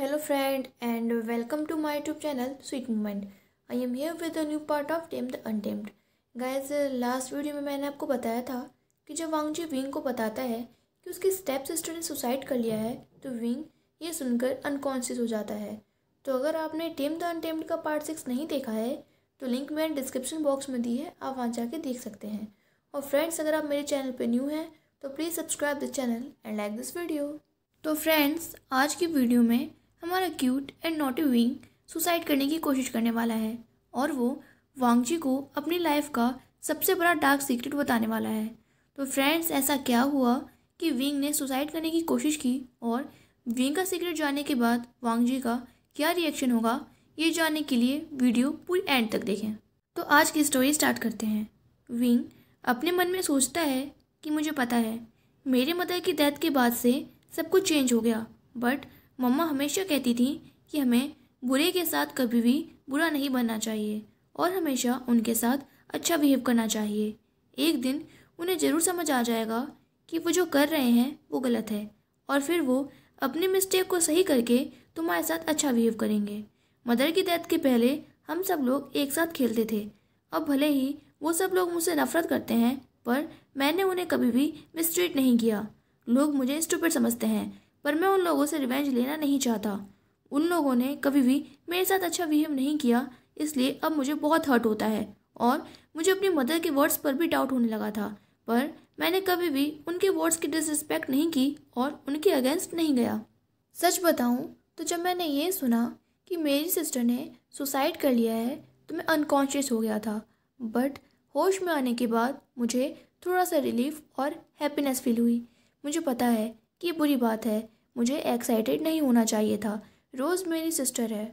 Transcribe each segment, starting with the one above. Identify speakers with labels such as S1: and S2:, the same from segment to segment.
S1: hello friend and welcome to my YouTube channel sweet moment I am here with a new part of Tame the Untamed guys last video में मैंने आपको बताया था कि जब वांगजी wing को बताता है कि उसकी स्टेप सिस्टर ने सुसाइड कर लिया है तो विंग ये सुनकर अनकॉन्शियस हो जाता है तो अगर आपने टेम द अनटेम्ड का पार्ट सिक्स नहीं देखा है तो लिंक मैंने डिस्क्रिप्शन बॉक्स में दी है आप वहाँ जाके देख सकते हैं और फ्रेंड्स अगर आप मेरे चैनल पर न्यू हैं तो please subscribe the channel and like this video तो फ्रेंड्स आज की वीडियो में हमारा क्यूट एंड नॉटी विंग सुसाइड करने की कोशिश करने वाला है और वो वांगजी को अपनी लाइफ का सबसे बड़ा डार्क सीक्रेट बताने वाला है तो फ्रेंड्स ऐसा क्या हुआ कि विंग ने सुसाइड करने की कोशिश की और विंग का सीक्रेट जानने के बाद वांगजी का क्या रिएक्शन होगा ये जानने के लिए वीडियो पूरी एंड तक देखें तो आज की स्टोरी स्टार्ट करते हैं विंग अपने मन में सोचता है कि मुझे पता है मेरे मदर की डेथ के बाद से सब कुछ चेंज हो गया बट मम्मा हमेशा कहती थी कि हमें बुरे के साथ कभी भी बुरा नहीं बनना चाहिए और हमेशा उनके साथ अच्छा बिहेव करना चाहिए एक दिन उन्हें ज़रूर समझ आ जाएगा कि वो जो कर रहे हैं वो गलत है और फिर वो अपनी मिस्टेक को सही करके तुम्हारे साथ अच्छा बिहेव करेंगे मदर की डेथ के पहले हम सब लोग एक साथ खेलते थे अब भले ही वो सब लोग मुझसे नफरत करते हैं पर मैंने उन्हें कभी भी मिसट्रीट नहीं किया लोग मुझे स्टूपिड समझते हैं पर मैं उन लोगों से रिवेंज लेना नहीं चाहता उन लोगों ने कभी भी मेरे साथ अच्छा बिहेव नहीं किया इसलिए अब मुझे बहुत हर्ट होता है और मुझे अपनी मदर के वर्ड्स पर भी डाउट होने लगा था पर मैंने कभी भी उनके वर्ड्स की डिसरिस्पेक्ट नहीं की और उनके अगेंस्ट नहीं गया सच बताऊँ तो जब मैंने ये सुना कि मेरी सिस्टर ने सुसाइड कर लिया है तो मैं अनकॉन्शियस हो गया था बट होश में आने के बाद मुझे थोड़ा सा रिलीफ और हैप्पीनेस फील हुई मुझे पता है कि ये बुरी बात है मुझे एक्साइटेड नहीं होना चाहिए था रोज़ मेरी सिस्टर है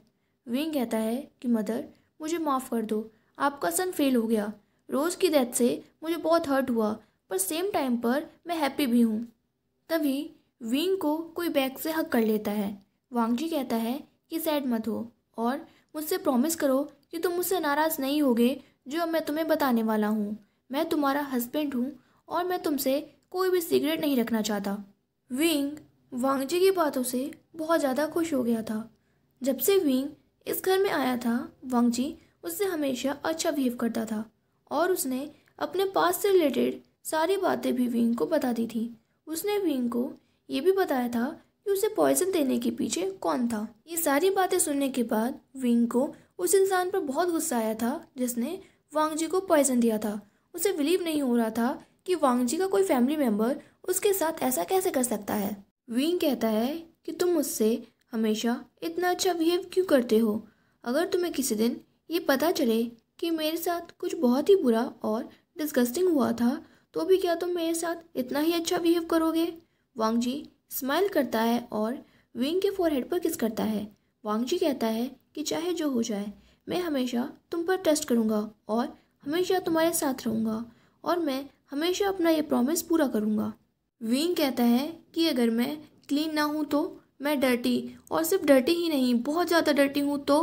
S1: विंग कहता है कि मदर मुझे माफ़ कर दो आपका सन फेल हो गया रोज़ की डेथ से मुझे बहुत हर्ट हुआ पर सेम टाइम पर मैं हैप्पी भी हूँ तभी विंग को कोई बैग से हक कर लेता है वांगजी कहता है कि सैड मत हो और मुझसे प्रॉमिस करो कि तुम मुझसे नाराज़ नहीं होगे जो मैं तुम्हें बताने वाला हूँ मैं तुम्हारा हस्बैंड हूँ और मैं तुमसे कोई भी सीक्रेट नहीं रखना चाहता विंग वांगजी की बातों से बहुत ज़्यादा खुश हो गया था जब से विंग इस घर में आया था वांगजी उससे हमेशा अच्छा बिहेव करता था और उसने अपने पास से रिलेटेड सारी बातें भी विंग को बता दी थी उसने विंग को ये भी बताया था कि उसे पॉइजन देने के पीछे कौन था ये सारी बातें सुनने के बाद विंग को उस इंसान पर बहुत गुस्सा आया था जिसने वांगजी को पॉइजन दिया था उसे बिलीव नहीं हो रहा था कि वांगजी का कोई फैमिली मेम्बर उसके साथ ऐसा कैसे कर सकता है विंग कहता है कि तुम मुझसे हमेशा इतना अच्छा बिहेव क्यों करते हो अगर तुम्हें किसी दिन ये पता चले कि मेरे साथ कुछ बहुत ही बुरा और डिस्गस्टिंग हुआ था तो भी क्या तुम मेरे साथ इतना ही अच्छा बिहेव करोगे वांग जी स्माइल करता है और विंग के फोरहेड पर किस करता है वांग जी कहता है कि चाहे जो हो जाए मैं हमेशा तुम पर ट्रस्ट करूँगा और हमेशा तुम्हारे साथ रहूँगा और मैं हमेशा अपना ये प्रॉमिस पूरा करूँगा वीन कहता है कि अगर मैं क्लीन ना हूँ तो मैं डर्टी और सिर्फ डर्टी ही नहीं बहुत ज़्यादा डर्टी हूँ तो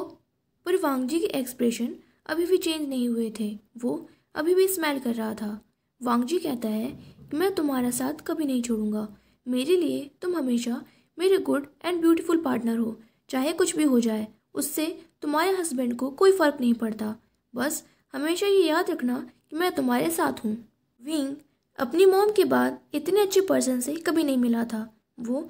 S1: पर वांगजी के एक्सप्रेशन अभी भी चेंज नहीं हुए थे वो अभी भी स्मेल कर रहा था वांगजी कहता है कि मैं तुम्हारा साथ कभी नहीं छोड़ूंगा मेरे लिए तुम हमेशा मेरे गुड एंड ब्यूटीफुल पार्टनर हो चाहे कुछ भी हो जाए उससे तुम्हारे हस्बैंड को कोई फ़र्क नहीं पड़ता बस हमेशा ये याद रखना कि मैं तुम्हारे साथ हूँ विंग अपनी मोम के बाद इतने अच्छे पर्सन से कभी नहीं मिला था वो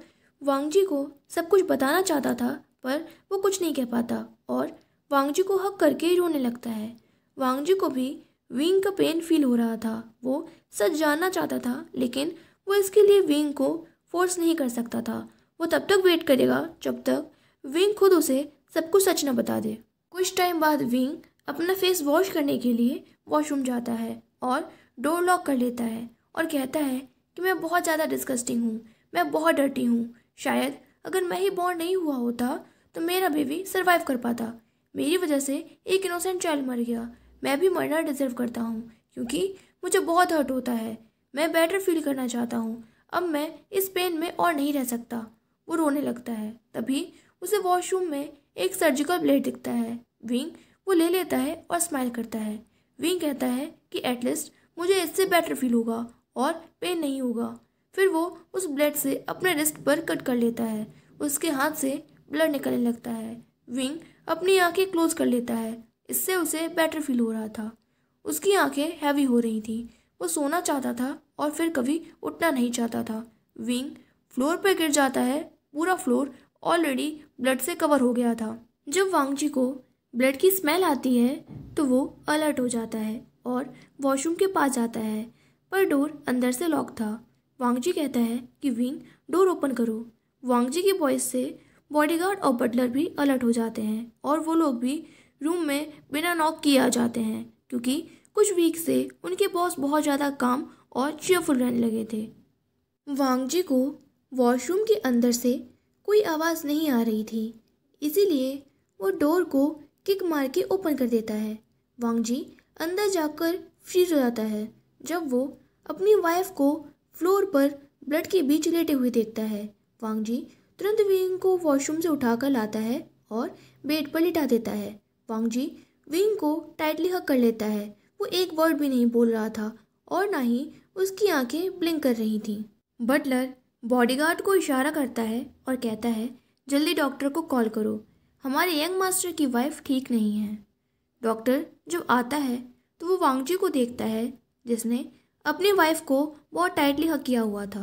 S1: वांगजी को सब कुछ बताना चाहता था पर वो कुछ नहीं कह पाता और वांगजी को हक करके ही रोने लगता है वांगजी को भी विंग का पेन फील हो रहा था वो सच जानना चाहता था लेकिन वो इसके लिए विंग को फोर्स नहीं कर सकता था वो तब तक वेट करेगा जब तक विंग खुद उसे सब कुछ सच न बता दे कुछ टाइम बाद विंग अपना फेस वॉश करने के लिए वॉशरूम जाता है और डोर लॉक कर लेता है और कहता है कि मैं बहुत ज़्यादा डिस्कस्टिंग हूँ मैं बहुत डरती हूँ शायद अगर मैं ही बॉर्न नहीं हुआ होता तो मेरा बेबी सर्वाइव कर पाता मेरी वजह से एक इनोसेंट चाइल्ड मर गया मैं भी मरना डिजर्व करता हूँ क्योंकि मुझे बहुत हर्ट होता है मैं बेटर फील करना चाहता हूँ अब मैं इस पेन में और नहीं रह सकता वो रोने लगता है तभी उसे वॉशरूम में एक सर्जिकल ब्लेड दिखता है विंग वो ले लेता है और स्माइल करता है विंग कहता है कि एटलीस्ट मुझे इससे बेटर फील होगा और पेन नहीं होगा फिर वो उस ब्लेड से अपने रिस्ट पर कट कर लेता है उसके हाथ से ब्लड निकलने लगता है विंग अपनी आंखें क्लोज कर लेता है इससे उसे बेटर फील हो रहा था उसकी आंखें हैवी हो रही थी वो सोना चाहता था और फिर कभी उठना नहीं चाहता था विंग फ्लोर पर गिर जाता है पूरा फ्लोर ऑलरेडी ब्लड से कवर हो गया था जब वांगजी को ब्लड की स्मेल आती है तो वो अलर्ट हो जाता है और वॉशरूम के पास जाता है पर डोर अंदर से लॉक था वांगजी कहता है कि विंग डोर ओपन करो वांगजी की वॉइस से बॉडीगार्ड और बटलर भी अलर्ट हो जाते हैं और वो लोग भी रूम में बिना नॉक किए आ जाते हैं क्योंकि कुछ वीक से उनके बॉस बहुत ज़्यादा काम और चेयरफुल रहने लगे थे वांगजी को वॉशरूम के अंदर से कोई आवाज़ नहीं आ रही थी इसीलिए वो डोर को किक मार के ओपन कर देता है वांगजी अंदर जाकर फ्रीज हो जाता है जब वो अपनी वाइफ को फ्लोर पर ब्लड के बीच लेटे हुए देखता है वांगजी तुरंत विंग को वॉशरूम से उठाकर लाता है और बेड पर लिटा देता है जी विंग को टाइटली हक कर लेता है वो एक वर्ड भी नहीं बोल रहा था और ना ही उसकी आंखें ब्लिंक कर रही थीं बटलर बॉडीगार्ड को इशारा करता है और कहता है जल्दी डॉक्टर को कॉल करो हमारे यंग मास्टर की वाइफ ठीक नहीं है डॉक्टर जब आता है तो वो वांगजी को देखता है जिसने अपनी वाइफ को बहुत टाइटली हक किया हुआ था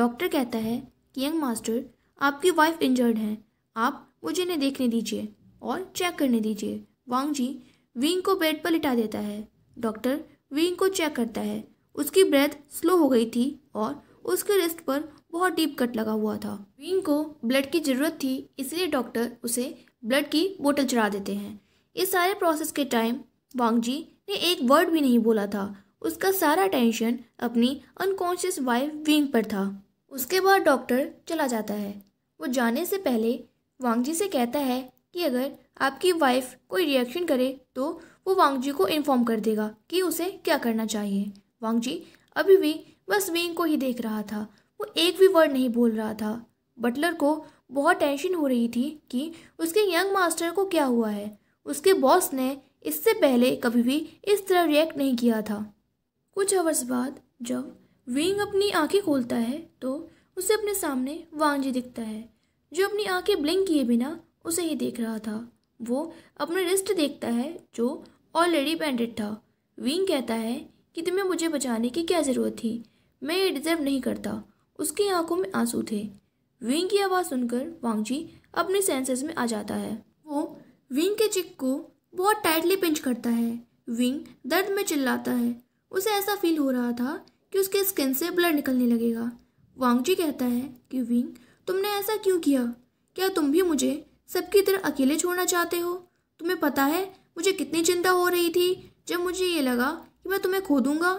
S1: डॉक्टर कहता है कि यंग मास्टर आपकी वाइफ इंजर्ड हैं आप मुझे इन्हें देखने दीजिए और चेक करने दीजिए वांग जी विंग को बेड पर लिटा देता है डॉक्टर विंग को चेक करता है उसकी ब्रेथ स्लो हो गई थी और उसके रिस्ट पर बहुत डीप कट लगा हुआ था विंग को ब्लड की ज़रूरत थी इसलिए डॉक्टर उसे ब्लड की बोतल चढ़ा देते हैं इस सारे प्रोसेस के टाइम वांग जी ने एक वर्ड भी नहीं बोला था उसका सारा टेंशन अपनी अनकॉन्शियस वाइफ विंग पर था उसके बाद डॉक्टर चला जाता है वो जाने से पहले वांगजी से कहता है कि अगर आपकी वाइफ कोई रिएक्शन करे तो वो वांगजी को इन्फॉर्म कर देगा कि उसे क्या करना चाहिए वांगजी अभी भी बस विंग को ही देख रहा था वो एक भी वर्ड नहीं बोल रहा था बटलर को बहुत टेंशन हो रही थी कि उसके यंग मास्टर को क्या हुआ है उसके बॉस ने इससे पहले कभी भी इस तरह रिएक्ट नहीं किया था कुछ आवर्स बाद जब विंग अपनी आंखें खोलता है तो उसे अपने सामने वांजी दिखता है जो अपनी आंखें ब्लिंक किए बिना उसे ही देख रहा था वो अपने रिस्ट देखता है जो ऑलरेडी बैंडेड था विंग कहता है कि तुम्हें मुझे बचाने की क्या ज़रूरत थी मैं ये डिज़र्व नहीं करता उसकी आंखों में आंसू थे विंग की आवाज़ सुनकर वांगजी अपने सेंसेस में आ जाता है वो विंग के चिक को बहुत टाइटली पिंच करता है विंग दर्द में चिल्लाता है उसे ऐसा फील हो रहा था कि उसके स्किन से ब्लड निकलने लगेगा वांगजी कहता है कि विंग तुमने ऐसा क्यों किया क्या तुम भी मुझे सबकी तरह अकेले छोड़ना चाहते हो तुम्हें पता है मुझे कितनी चिंता हो रही थी जब मुझे ये लगा कि मैं तुम्हें खो दूंगा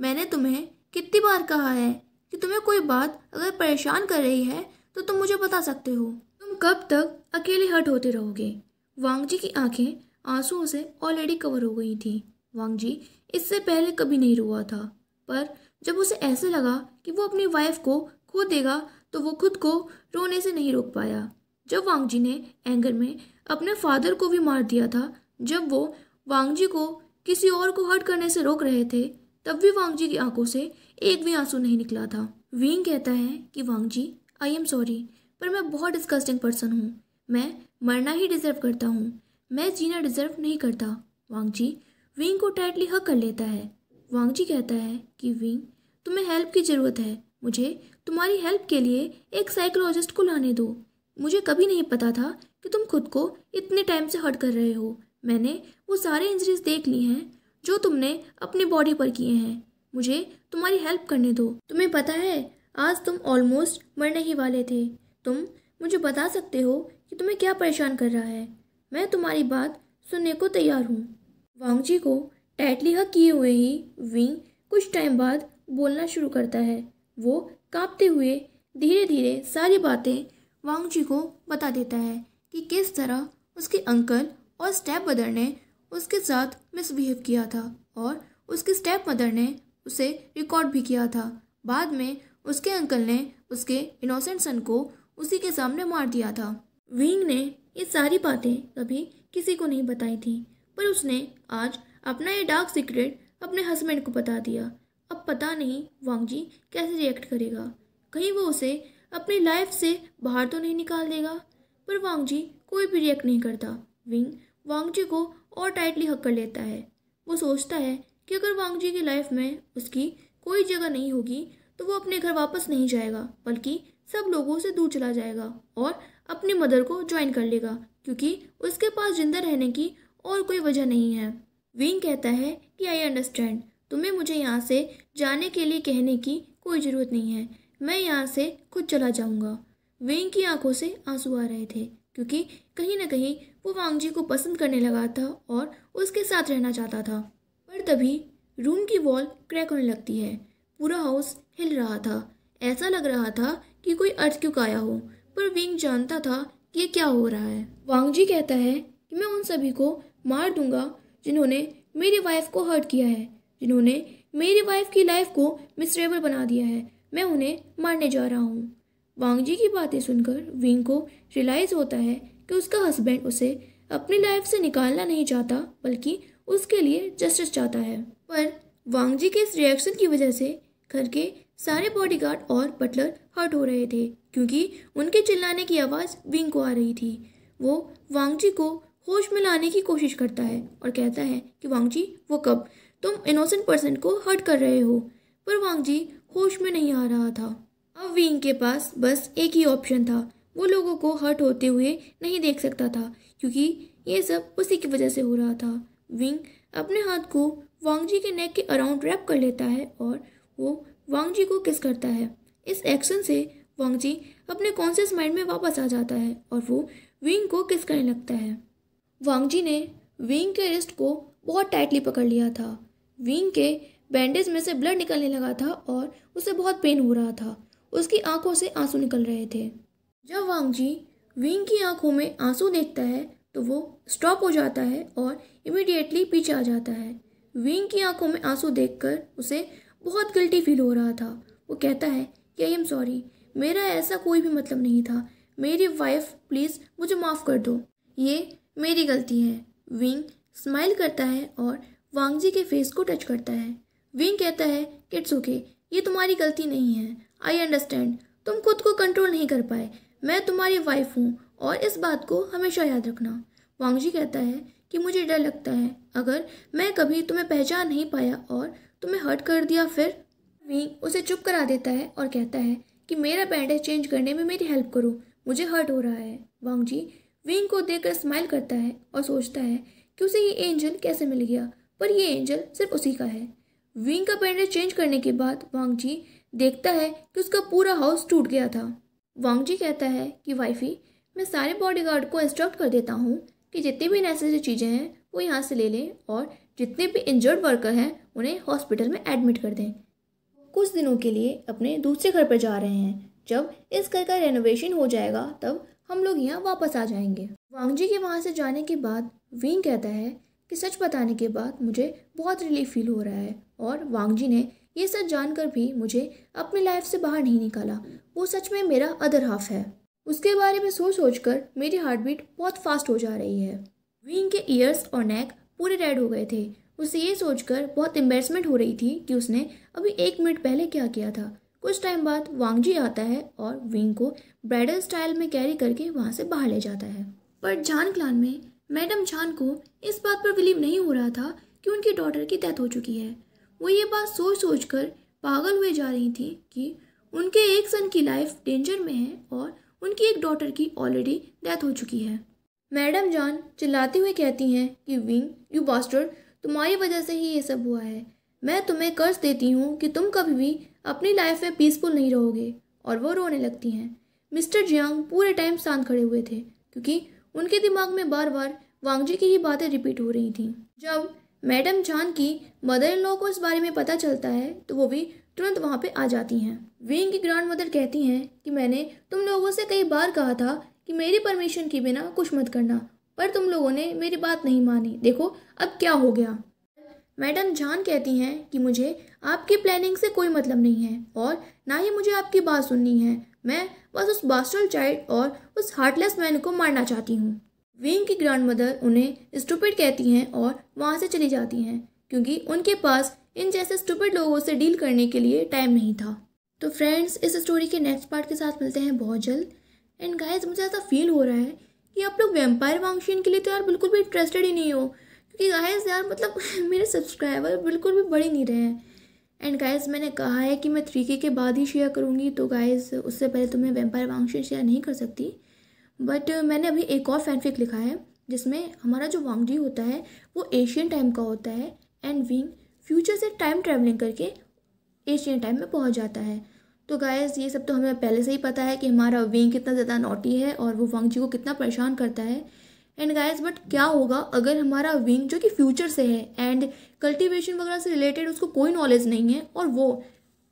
S1: मैंने तुम्हें कितनी बार कहा है कि तुम्हें कोई बात अगर परेशान कर रही है तो तुम मुझे बता सकते हो तुम कब तक अकेले हट होते रहोगे वांगजी की आंखें आंसुओं से ऑलरेडी कवर हो गई थी जी इससे पहले कभी नहीं रोआ था पर जब उसे ऐसे लगा कि वो अपनी वाइफ को खो देगा तो वो खुद को रोने से नहीं रोक पाया जब वांग जी ने एंगर में अपने फादर को भी मार दिया था जब वो वांगजी को किसी और को हर्ट करने से रोक रहे थे तब भी वांगजी की आंखों से एक भी आंसू नहीं निकला था वींग कहता है कि वांग जी आई एम सॉरी पर मैं बहुत डिस्कस्टिंग पर्सन हूँ मैं मरना ही डिजर्व करता हूँ मैं जीना डिजर्व नहीं करता वांग जी विंग को टाइटली हक कर लेता है वांगजी कहता है कि विंग तुम्हें हेल्प की ज़रूरत है मुझे तुम्हारी हेल्प के लिए एक साइकोलॉजिस्ट को लाने दो मुझे कभी नहीं पता था कि तुम खुद को इतने टाइम से हर्ट कर रहे हो मैंने वो सारे इंजरीज देख ली हैं जो तुमने अपनी बॉडी पर किए हैं मुझे तुम्हारी हेल्प करने दो तुम्हें पता है आज तुम ऑलमोस्ट मरने ही वाले थे तुम मुझे बता सकते हो कि तुम्हें क्या परेशान कर रहा है मैं तुम्हारी बात सुनने को तैयार हूँ वांगची को टाइटली हक किए हुए ही विंग कुछ टाइम बाद बोलना शुरू करता है वो कांपते हुए धीरे धीरे सारी बातें वांगची को बता देता है कि किस तरह उसके अंकल और स्टेप मदर ने उसके साथ मिसबिहेव किया था और उसके स्टेप मदर ने उसे रिकॉर्ड भी किया था बाद में उसके अंकल ने उसके इनोसेंट सन को उसी के सामने मार दिया था विंग ने ये सारी बातें कभी किसी को नहीं बताई थी पर उसने आज अपना ये डार्क सीक्रेट अपने हस्बैंड को बता दिया अब पता नहीं वांग जी कैसे रिएक्ट करेगा कहीं वो उसे अपनी लाइफ से बाहर तो नहीं निकाल देगा पर वांगजी कोई भी रिएक्ट नहीं करता विंग वांग जी को और टाइटली हक कर लेता है वो सोचता है कि अगर वांग जी की लाइफ में उसकी कोई जगह नहीं होगी तो वो अपने घर वापस नहीं जाएगा बल्कि सब लोगों से दूर चला जाएगा और अपनी मदर को ज्वाइन कर लेगा क्योंकि उसके पास जिंदा रहने की और कोई वजह नहीं है विंग कहता है कि आई अंडरस्टैंड तुम्हें मुझे यहाँ से जाने के लिए कहने की कोई ज़रूरत नहीं है मैं यहाँ से खुद चला जाऊँगा विंग की आंखों से आंसू आ रहे थे क्योंकि कहीं ना कहीं वो वांगजी को पसंद करने लगा था और उसके साथ रहना चाहता था पर तभी रूम की वॉल क्रैक होने लगती है पूरा हाउस हिल रहा था ऐसा लग रहा था कि कोई अर्थ क्यों आया हो पर विंग जानता था कि ये क्या हो रहा है जी कहता है कि मैं उन सभी को मार दूंगा जिन्होंने मेरी वाइफ को हर्ट किया है जिन्होंने मेरी वाइफ की लाइफ को मिसरेबल बना दिया है मैं उन्हें मारने जा रहा हूँ वांगजी की बातें सुनकर विंग को रियलाइज़ होता है कि उसका हस्बैंड उसे अपनी लाइफ से निकालना नहीं चाहता बल्कि उसके लिए जस्टिस चाहता है पर वांगजी के इस रिएक्शन की वजह से घर के सारे बॉडीगार्ड और बटलर हर्ट हो रहे थे क्योंकि उनके चिल्लाने की आवाज़ विंग को आ रही थी वो वांगजी को होश में लाने की कोशिश करता है और कहता है कि वांगजी वो कब तुम इनोसेंट पर्सन को हर्ट कर रहे हो पर वांगजी होश में नहीं आ रहा था अब विंग के पास बस एक ही ऑप्शन था वो लोगों को हर्ट होते हुए नहीं देख सकता था क्योंकि ये सब उसी की वजह से हो रहा था विंग अपने हाथ को वांगजी के नेक के अराउंड रैप कर लेता है और वो वांगजी को किस करता है इस एक्शन से वांगजी अपने कॉन्शियस माइंड में वापस आ जाता है और वो विंग को किस करने लगता है वांगजी ने विंग के रिस्ट को बहुत टाइटली पकड़ लिया था विंग के बैंडेज में से ब्लड निकलने लगा था और उसे बहुत पेन हो रहा था उसकी आंखों से आंसू निकल रहे थे जब वांगजी विंग की आंखों में आंसू देखता है तो वो स्टॉप हो जाता है और इमीडिएटली पीछे आ जाता है विंग की आंखों में आंसू देखकर उसे बहुत गिल्टी फील हो रहा था वो कहता है कि आई एम सॉरी मेरा ऐसा कोई भी मतलब नहीं था मेरी वाइफ प्लीज़ मुझे माफ़ कर दो ये मेरी गलती है विंग स्माइल करता है और वांगजी के फेस को टच करता है विंग कहता है इट्स ओके ये तुम्हारी गलती नहीं है आई अंडरस्टैंड तुम खुद को कंट्रोल नहीं कर पाए मैं तुम्हारी वाइफ हूँ और इस बात को हमेशा याद रखना वांगजी कहता है कि मुझे डर लगता है अगर मैं कभी तुम्हें पहचान नहीं पाया और तुम्हें हर्ट कर दिया फिर विंग उसे चुप करा देता है और कहता है कि मेरा बैंडेज चेंज करने में मेरी हेल्प करो मुझे हर्ट हो रहा है वांगजी विंग को देखकर स्माइल करता है और सोचता है कि उसे ये एंजल कैसे मिल गया पर ये एंजल सिर्फ उसी का है विंग का पेंडर चेंज करने के बाद वांगजी देखता है कि उसका पूरा हाउस टूट गया था वांगजी कहता है कि वाइफी मैं सारे बॉडीगार्ड को इंस्ट्रक्ट कर देता हूँ कि जितनी भी नेसेसरी चीज़ें हैं वो यहाँ से ले लें और जितने भी इंजर्ड वर्कर हैं उन्हें हॉस्पिटल में एडमिट कर दें कुछ दिनों के लिए अपने दूसरे घर पर जा रहे हैं जब इस घर का रेनोवेशन हो जाएगा तब हम लोग यहाँ वापस आ जाएंगे वांग जी के वहाँ से जाने के बाद विंग कहता है कि सच बताने के बाद मुझे बहुत रिलीफ फील हो रहा है और जी ने ये सच जानकर भी मुझे अपनी लाइफ से बाहर नहीं निकाला वो सच में मेरा अदर हाफ है उसके बारे में सोच सोच कर मेरी हार्ट बीट बहुत फास्ट हो जा रही है विंग के ईयर्स और नेक पूरे रेड हो गए थे उसे ये सोचकर बहुत एम्बेसमेंट हो रही थी कि उसने अभी एक मिनट पहले क्या किया था कुछ टाइम बाद वांगजी आता है और विंग को ब्राइडल स्टाइल में कैरी करके वहाँ से बाहर ले जाता है पर झान क्लान में मैडम झान को इस बात पर बिलीव नहीं हो रहा था कि उनकी डॉटर की डेथ हो चुकी है वो ये बात सोच सोच कर पागल हुए जा रही थी कि उनके एक सन की लाइफ डेंजर में है और उनकी एक डॉटर की ऑलरेडी डेथ हो चुकी है मैडम जान चिल्लाते हुए कहती हैं कि विंग यू बास्टर्ड तुम्हारी वजह से ही ये सब हुआ है मैं तुम्हें कर्ज देती हूँ कि तुम कभी भी अपनी लाइफ में पीसफुल नहीं रहोगे और वो रोने लगती हैं मिस्टर जियांग पूरे टाइम शांत खड़े हुए थे क्योंकि उनके दिमाग में बार बार वांगजी की ही बातें रिपीट हो रही थीं जब मैडम जान की मदर इन लॉ को इस बारे में पता चलता है तो वो भी तुरंत वहाँ पे आ जाती हैं विंग की ग्रांड मदर कहती हैं कि मैंने तुम लोगों से कई बार कहा था कि मेरी परमिशन के बिना कुछ मत करना पर तुम लोगों ने मेरी बात नहीं मानी देखो अब क्या हो गया मैडम जान कहती हैं कि मुझे आपकी प्लानिंग से कोई मतलब नहीं है और ना ही मुझे आपकी बात सुननी है मैं बस उस बास्टल चाइल्ड और उस हार्टलेस मैन को मारना चाहती हूँ विंग की ग्रैंड मदर उन्हें स्टूपिड कहती हैं और वहाँ से चली जाती हैं क्योंकि उनके पास इन जैसे स्टूपिड लोगों से डील करने के लिए टाइम नहीं था तो फ्रेंड्स इस स्टोरी के नेक्स्ट पार्ट के साथ मिलते हैं बहुत जल्द एंड गाइज मुझे ऐसा फील हो रहा है कि आप लोग वेम्पायर वांगशीन के लिए तो यार बिल्कुल भी इंटरेस्टेड ही नहीं हो क्योंकि गाइस यार मतलब मेरे सब्सक्राइबर बिल्कुल भी बड़े नहीं रहे हैं एंड गाइस मैंने कहा है कि मैं थ्री के के बाद ही शेयर करूँगी तो गाइस उससे पहले तो मैं वेम्पायर वांगशिन शेयर नहीं कर सकती बट मैंने अभी एक और फैनफिक लिखा है जिसमें हमारा जो वांगजी होता है वो एशियन टाइम का होता है एंड विंग फ्यूचर से टाइम ट्रैवलिंग करके एशियन टाइम में पहुँच जाता है तो गायस ये सब तो हमें पहले से ही पता है कि हमारा विंग कितना ज़्यादा नोटी है और वो वांगजी को कितना परेशान करता है एंड गाइस बट क्या होगा अगर हमारा विंग जो कि फ्यूचर से है एंड कल्टीवेशन वगैरह से रिलेटेड उसको कोई नॉलेज नहीं है और वो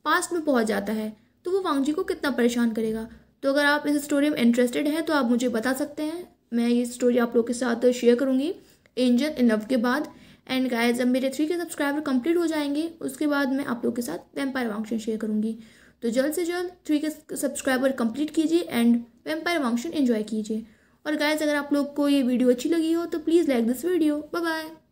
S1: पास्ट में पहुंच जाता है तो वो वांगजी को कितना परेशान करेगा तो अगर आप इस स्टोरी में इंटरेस्टेड हैं तो आप मुझे बता सकते हैं मैं ये स्टोरी आप लोग के साथ शेयर करूँगी एंजल इन लव के बाद एंड गायज़ जब मेरे थ्री के सब्सक्राइबर कंप्लीट हो जाएंगे उसके बाद मैं आप लोग के साथ वेम्पायर वांगशन शेयर करूँगी तो जल्द से जल्द थ्री के सब्सक्राइबर कंप्लीट कीजिए एंड वेम्पायर वांगशन इन्जॉय कीजिए और गाइज अगर आप लोग को ये वीडियो अच्छी लगी हो तो please like this video bye bye